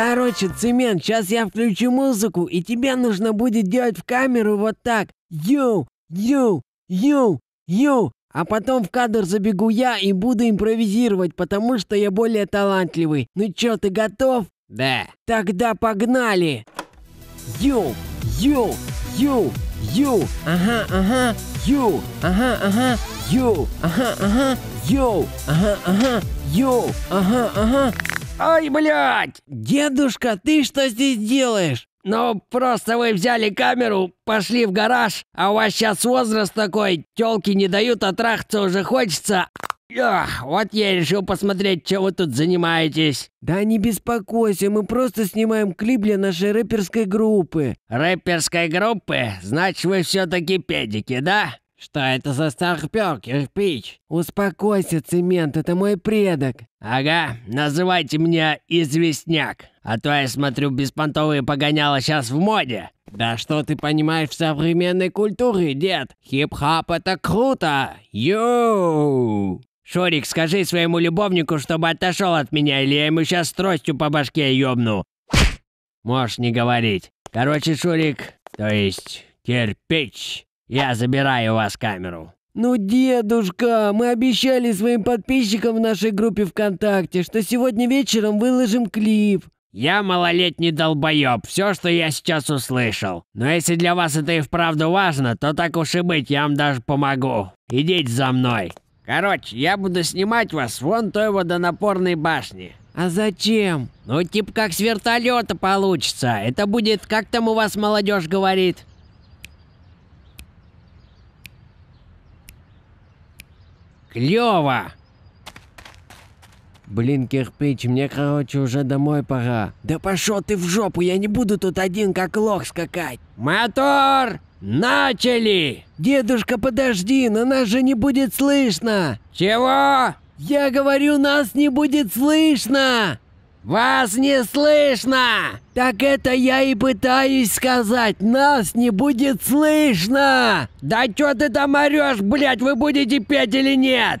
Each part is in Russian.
Короче, Цемент, сейчас я включу музыку, и тебе нужно будет делать в камеру вот так. Йоу, йоу, йоу, йоу. А потом в кадр забегу я и буду импровизировать, потому что я более талантливый. Ну чё, ты готов? Да. Тогда погнали. Йоу, йоу, йоу, йоу, ага, ага, йоу, ага, ага, йоу, ага, ага, йоу, ага, ага, йоу, ага, ага. Ай, блядь!» «Дедушка, ты что здесь делаешь?» «Ну, просто вы взяли камеру, пошли в гараж, а у вас сейчас возраст такой, тёлки не дают, а трахаться уже хочется, Эх, вот я решил посмотреть, чем вы тут занимаетесь. Да не беспокойся, мы просто снимаем клип для нашей рэперской группы. Рэперской группы? Значит, вы все-таки педики, да? «Что это за старпёр, кирпич?» «Успокойся, цемент, это мой предок!» «Ага, называйте меня Известняк, а то я смотрю, беспонтовые погоняла сейчас в моде!» «Да что ты понимаешь в современной культуре, дед? Хип-хап — это круто! Йоу!» «Шурик, скажи своему любовнику, чтобы отошел от меня, или я ему сейчас тростью по башке ёбну!» «Можешь не говорить. Короче, Шурик, то есть кирпич, я забираю у вас камеру». «Ну, дедушка, мы обещали своим подписчикам в нашей группе ВКонтакте, что сегодня вечером выложим клип». «Я малолетний долбоеб, все, что я сейчас услышал. Но если для вас это и вправду важно, то так уж и быть, я вам даже помогу. Идите за мной». Короче, я буду снимать вас вон той водонапорной башни. А зачем? Ну, типа как с вертолета получится. Это будет, как там у вас молодежь говорит, Клево! Блин, кирпич, мне, короче, уже домой пора. Да пошел ты в жопу, я не буду тут один как лох скакать. Мотор! Начали! Дедушка, подожди, но нас же не будет слышно. Чего? Я говорю, нас не будет слышно! «Вас не слышно!» «Так это я и пытаюсь сказать! Нас не будет слышно!» «Да чё ты там орёшь, блядь, вы будете петь или нет?»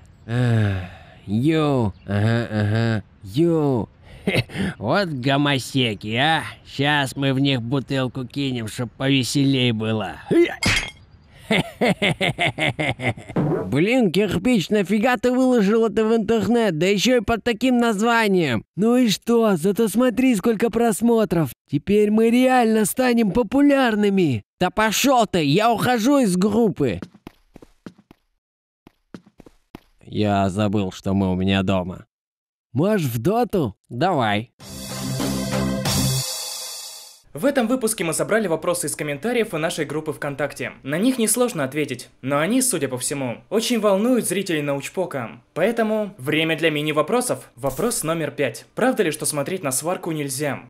«Ю, ага, ага, ю!» Вот гомосеки, а! Сейчас мы в них бутылку кинем, чтоб повеселей было. Хе! Блин, кирпич, нафига ты выложил это в интернет, да еще и под таким названием? Ну и что, зато смотри, сколько просмотров. Теперь мы реально станем популярными. Да пошел ты, я ухожу из группы. Я забыл, что мы у меня дома. Можешь в доту? Давай. Давай. В этом выпуске мы собрали вопросы из комментариев и нашей группы ВКонтакте. На них несложно ответить, но они, судя по всему, очень волнуют зрителей научпока. Поэтому время для мини-вопросов. Вопрос номер пять. Правда ли, что смотреть на сварку нельзя?